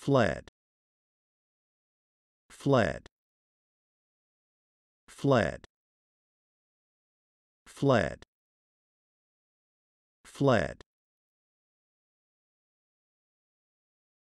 fled, fled, fled, fled, fled.